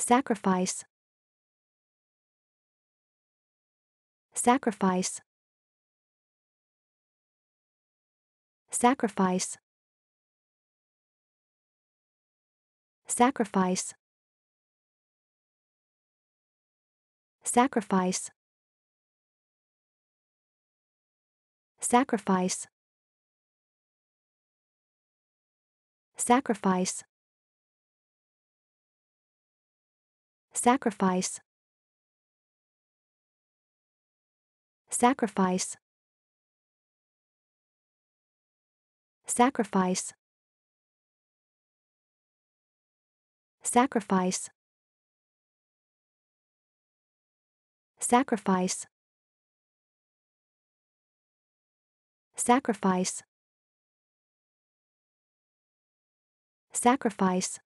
Sacrifice. Sacrifice. Sacrifice. Sacrifice. Sacrifice. Sacrifice. Sacrifice. Sacrifice. Sacrifice. Sacrifice. Sacrifice. Sacrifice. Sacrifice. Sacrifice.